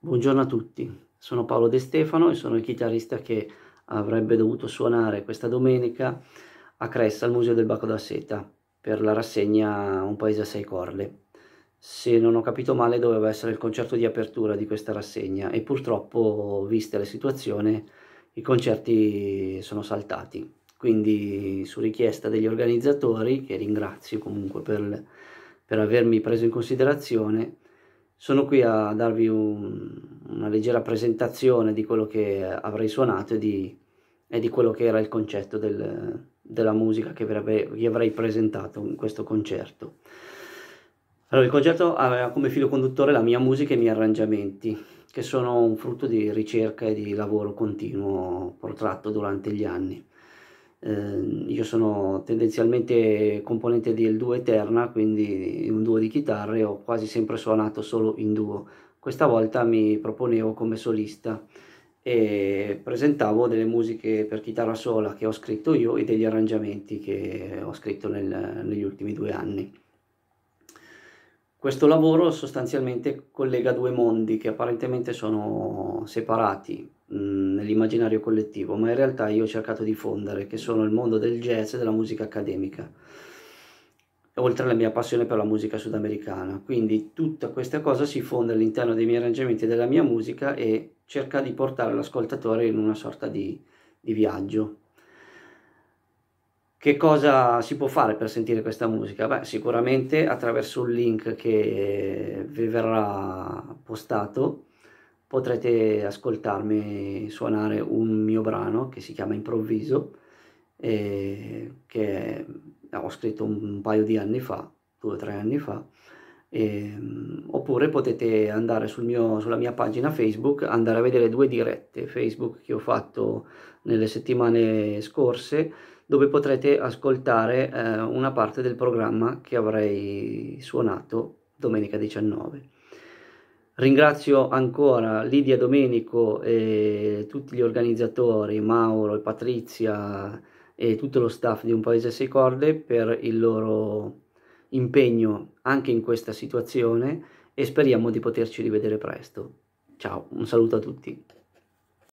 Buongiorno a tutti, sono Paolo De Stefano e sono il chitarrista che avrebbe dovuto suonare questa domenica a Cressa al Museo del Bacco da Seta per la rassegna Un paese a sei Corle. Se non ho capito male doveva essere il concerto di apertura di questa rassegna e purtroppo, vista la situazione, i concerti sono saltati. Quindi su richiesta degli organizzatori, che ringrazio comunque per, per avermi preso in considerazione, sono qui a darvi un, una leggera presentazione di quello che avrei suonato e di, e di quello che era il concetto del, della musica che vi avrei presentato in questo concerto. Allora, il concerto aveva come filo conduttore la mia musica e i miei arrangiamenti, che sono un frutto di ricerca e di lavoro continuo protratto durante gli anni eh, io sono tendenzialmente componente del duo Eterna, quindi un duo di chitarre, ho quasi sempre suonato solo in duo. Questa volta mi proponevo come solista e presentavo delle musiche per chitarra sola che ho scritto io e degli arrangiamenti che ho scritto nel, negli ultimi due anni. Questo lavoro sostanzialmente collega due mondi che apparentemente sono separati mh, mm, nell'immaginario collettivo, ma in realtà io ho cercato di fondere, che sono il mondo del jazz e della musica accademica, oltre alla mia passione per la musica sudamericana. Quindi tutta questa cosa si fonde all'interno dei miei arrangiamenti e della mia musica e cerca di portare l'ascoltatore in una sorta di, di viaggio. Che cosa si può fare per sentire questa musica? Beh, sicuramente attraverso un link che vi verrà postato potrete ascoltarmi suonare un mio brano che si chiama Improvviso, eh, che ho scritto un paio di anni fa, due o tre anni fa. Eh, oppure potete andare sul mio, sulla mia pagina Facebook, andare a vedere due dirette Facebook che ho fatto nelle settimane scorse dove potrete ascoltare eh, una parte del programma che avrei suonato domenica 19. Ringrazio ancora Lidia Domenico e tutti gli organizzatori, Mauro e Patrizia e tutto lo staff di Un Paese a Sei Corde per il loro impegno anche in questa situazione e speriamo di poterci rivedere presto. Ciao, un saluto a tutti.